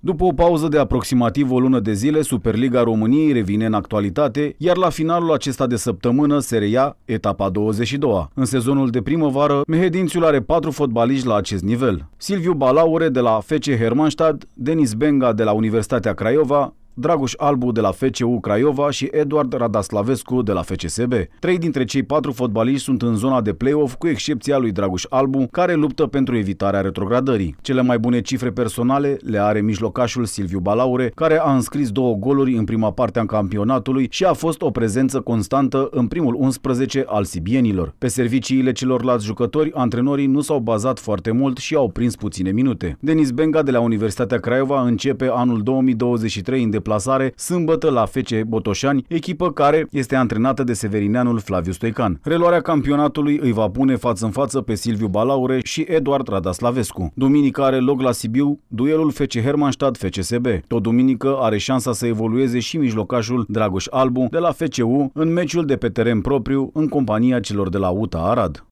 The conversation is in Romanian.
După o pauză de aproximativ o lună de zile, Superliga României revine în actualitate, iar la finalul acesta de săptămână se reia etapa 22 În sezonul de primăvară, Mehedințiul are patru fotbaliști la acest nivel. Silviu Balaure de la FC Hermannstadt, Denis Benga de la Universitatea Craiova, Dragoș Albu de la FCU Craiova și Eduard Radaslavescu de la FCSB. Trei dintre cei patru fotbaliști sunt în zona de play-off, cu excepția lui Dragoș Albu, care luptă pentru evitarea retrogradării. Cele mai bune cifre personale le are mijlocașul Silviu Balaure, care a înscris două goluri în prima parte a campionatului și a fost o prezență constantă în primul 11 al sibienilor. Pe serviciile celorlalți jucători, antrenorii nu s-au bazat foarte mult și au prins puține minute. Denis Benga de la Universitatea Craiova începe anul 2023 în deplasare sâmbătă la FC Botoșani, echipă care este antrenată de severineanul Flaviu Stoican. Reluarea campionatului îi va pune față în față pe Silviu Balaure și Eduard Radaslavescu. Duminica are loc la Sibiu duelul FC Hermannstadt FCSB. Tot duminică are șansa să evolueze și mijlocașul Dragoș Albu de la FCU în meciul de pe teren propriu în compania celor de la UTA Arad.